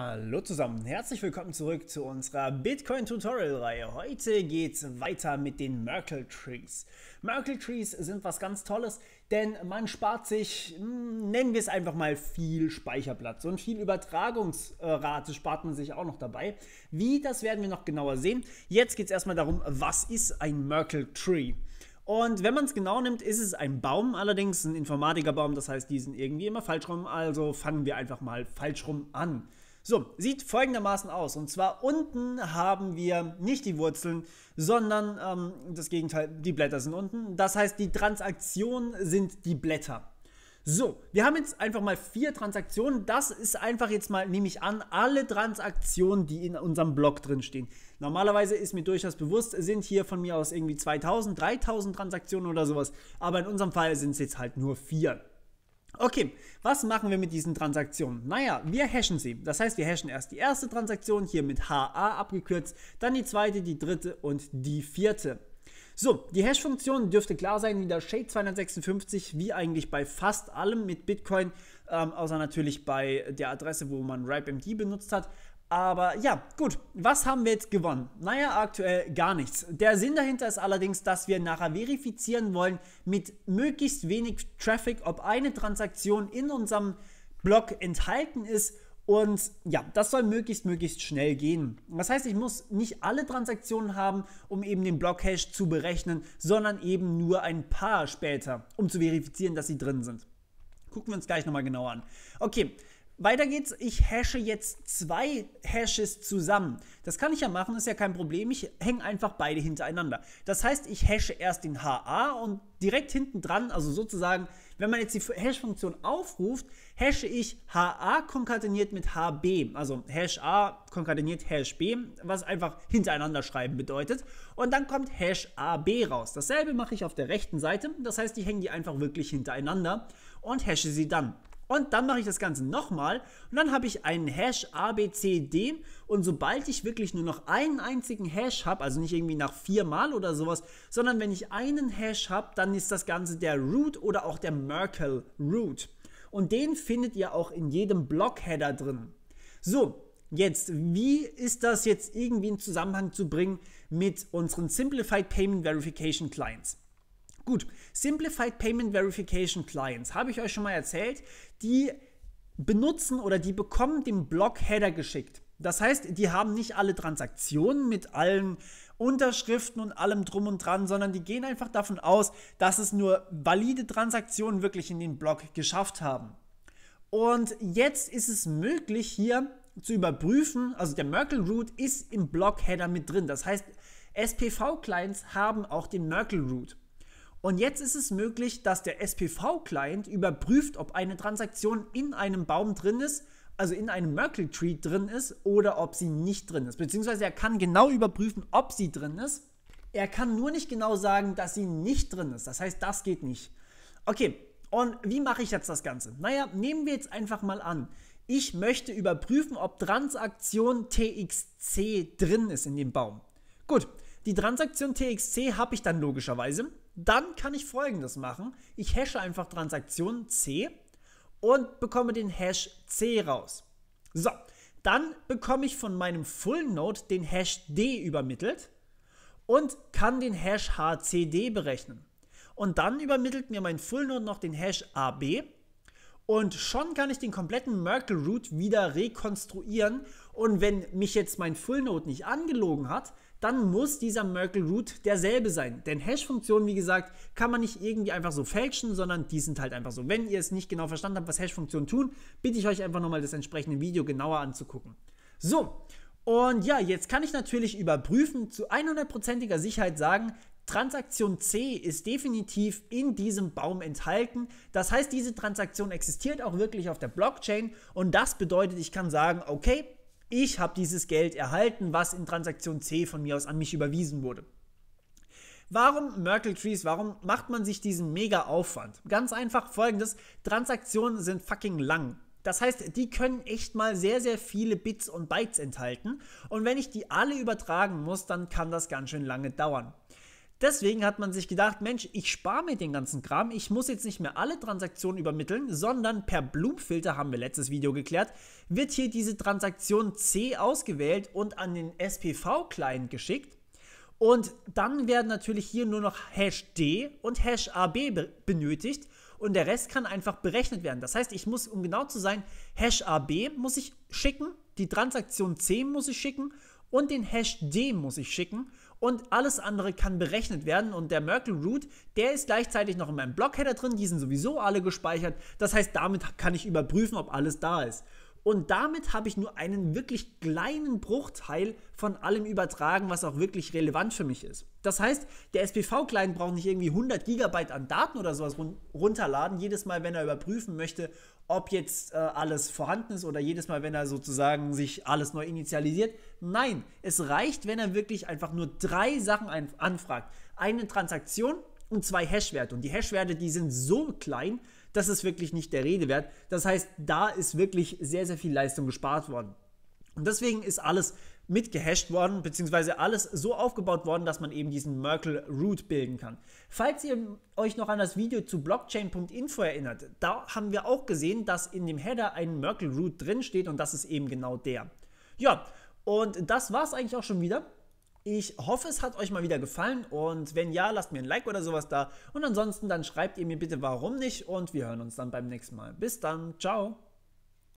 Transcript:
Hallo zusammen, herzlich willkommen zurück zu unserer Bitcoin Tutorial Reihe. Heute geht's weiter mit den Merkle Trees. Merkle Trees sind was ganz Tolles, denn man spart sich, hm, nennen wir es einfach mal, viel Speicherplatz und viel Übertragungsrate spart man sich auch noch dabei. Wie, das werden wir noch genauer sehen. Jetzt geht's erstmal darum, was ist ein Merkle Tree? Und wenn man es genau nimmt, ist es ein Baum, allerdings ein Informatikerbaum, das heißt, die sind irgendwie immer falsch rum, also fangen wir einfach mal falsch rum an. So, sieht folgendermaßen aus. Und zwar unten haben wir nicht die Wurzeln, sondern ähm, das Gegenteil, die Blätter sind unten. Das heißt, die Transaktionen sind die Blätter. So, wir haben jetzt einfach mal vier Transaktionen. Das ist einfach jetzt mal, nehme ich an, alle Transaktionen, die in unserem Block drin stehen. Normalerweise ist mir durchaus bewusst, sind hier von mir aus irgendwie 2000, 3000 Transaktionen oder sowas. Aber in unserem Fall sind es jetzt halt nur vier. Okay, was machen wir mit diesen Transaktionen? Naja, wir hashen sie. Das heißt, wir hashen erst die erste Transaktion, hier mit HA abgekürzt, dann die zweite, die dritte und die vierte. So, die Hash-Funktion dürfte klar sein, wieder Shade256, wie eigentlich bei fast allem mit Bitcoin, ähm, außer natürlich bei der Adresse, wo man RabbMD benutzt hat. Aber ja, gut, was haben wir jetzt gewonnen? Naja, aktuell gar nichts. Der Sinn dahinter ist allerdings, dass wir nachher verifizieren wollen mit möglichst wenig Traffic, ob eine Transaktion in unserem Block enthalten ist. Und ja, das soll möglichst, möglichst schnell gehen. Das heißt, ich muss nicht alle Transaktionen haben, um eben den Block-Hash zu berechnen, sondern eben nur ein paar später, um zu verifizieren, dass sie drin sind. Gucken wir uns gleich nochmal genauer an. Okay, weiter geht's. Ich hashe jetzt zwei Hashes zusammen. Das kann ich ja machen, ist ja kein Problem. Ich hänge einfach beide hintereinander. Das heißt, ich hashe erst den HA und direkt hinten dran, also sozusagen, wenn man jetzt die Hash-Funktion aufruft, hashe ich HA konkateniert mit HB. Also Hash A konkateniert Hash B, was einfach hintereinander schreiben bedeutet. Und dann kommt Hash AB raus. Dasselbe mache ich auf der rechten Seite. Das heißt, ich hänge die einfach wirklich hintereinander und hashe sie dann. Und dann mache ich das Ganze nochmal und dann habe ich einen Hash ABCD und sobald ich wirklich nur noch einen einzigen Hash habe, also nicht irgendwie nach viermal oder sowas, sondern wenn ich einen Hash habe, dann ist das Ganze der Root oder auch der Merkle Root. Und den findet ihr auch in jedem Blockheader drin. So, Jetzt, wie ist das jetzt irgendwie in Zusammenhang zu bringen mit unseren Simplified Payment Verification Clients? Gut, Simplified Payment Verification Clients habe ich euch schon mal erzählt. Die benutzen oder die bekommen den Block-Header geschickt. Das heißt, die haben nicht alle Transaktionen mit allen Unterschriften und allem drum und dran, sondern die gehen einfach davon aus, dass es nur valide Transaktionen wirklich in den Block geschafft haben. Und jetzt ist es möglich hier zu überprüfen, also der Merkle Root ist im Block Header mit drin. Das heißt, SPV Clients haben auch den Merkle Root. Und jetzt ist es möglich, dass der SPV-Client überprüft, ob eine Transaktion in einem Baum drin ist, also in einem Merkle Tree drin ist oder ob sie nicht drin ist. Beziehungsweise er kann genau überprüfen, ob sie drin ist. Er kann nur nicht genau sagen, dass sie nicht drin ist. Das heißt, das geht nicht. Okay, und wie mache ich jetzt das Ganze? Naja, nehmen wir jetzt einfach mal an, ich möchte überprüfen, ob Transaktion TXC drin ist in dem Baum. Gut, die Transaktion TXC habe ich dann logischerweise. Dann kann ich folgendes machen. Ich hashe einfach Transaktion C und bekomme den Hash C raus. So, dann bekomme ich von meinem Full Node den Hash D übermittelt und kann den Hash HCD berechnen. Und dann übermittelt mir mein Full Node noch den Hash AB und schon kann ich den kompletten Merkle Root wieder rekonstruieren und wenn mich jetzt mein Fullnote nicht angelogen hat, dann muss dieser Merkle Root derselbe sein. Denn Hash-Funktionen, wie gesagt, kann man nicht irgendwie einfach so fälschen, sondern die sind halt einfach so. Wenn ihr es nicht genau verstanden habt, was Hash-Funktionen tun, bitte ich euch einfach nochmal das entsprechende Video genauer anzugucken. So, und ja, jetzt kann ich natürlich überprüfen, zu 100%iger Sicherheit sagen, Transaktion C ist definitiv in diesem Baum enthalten. Das heißt, diese Transaktion existiert auch wirklich auf der Blockchain und das bedeutet, ich kann sagen, okay, ich habe dieses Geld erhalten, was in Transaktion C von mir aus an mich überwiesen wurde. Warum Merkle Trees? Warum macht man sich diesen mega Aufwand? Ganz einfach folgendes: Transaktionen sind fucking lang. Das heißt, die können echt mal sehr, sehr viele Bits und Bytes enthalten. Und wenn ich die alle übertragen muss, dann kann das ganz schön lange dauern. Deswegen hat man sich gedacht, Mensch, ich spare mir den ganzen Kram, ich muss jetzt nicht mehr alle Transaktionen übermitteln, sondern per Bloomfilter, haben wir letztes Video geklärt, wird hier diese Transaktion C ausgewählt und an den SPV-Client geschickt. Und dann werden natürlich hier nur noch Hash D und Hash AB be benötigt und der Rest kann einfach berechnet werden. Das heißt, ich muss, um genau zu sein, Hash AB muss ich schicken, die Transaktion C muss ich schicken und den Hash D muss ich schicken und alles andere kann berechnet werden und der Merkle Root, der ist gleichzeitig noch in meinem Blockheader drin, die sind sowieso alle gespeichert. Das heißt, damit kann ich überprüfen, ob alles da ist. Und damit habe ich nur einen wirklich kleinen Bruchteil von allem übertragen, was auch wirklich relevant für mich ist. Das heißt, der SPV-Client braucht nicht irgendwie 100 Gigabyte an Daten oder sowas runterladen, jedes Mal, wenn er überprüfen möchte, ob jetzt äh, alles vorhanden ist oder jedes Mal, wenn er sozusagen sich alles neu initialisiert. Nein, es reicht, wenn er wirklich einfach nur drei Sachen anfragt. Eine Transaktion und zwei Hashwerte. Und die Hashwerte, die sind so klein, das ist wirklich nicht der Rede wert. Das heißt, da ist wirklich sehr, sehr viel Leistung gespart worden. Und deswegen ist alles mitgehasht worden, beziehungsweise alles so aufgebaut worden, dass man eben diesen Merkle Root bilden kann. Falls ihr euch noch an das Video zu blockchain.info erinnert, da haben wir auch gesehen, dass in dem Header ein Merkle Root drinsteht und das ist eben genau der. Ja, und das war es eigentlich auch schon wieder. Ich hoffe, es hat euch mal wieder gefallen und wenn ja, lasst mir ein Like oder sowas da. Und ansonsten dann schreibt ihr mir bitte warum nicht und wir hören uns dann beim nächsten Mal. Bis dann, ciao.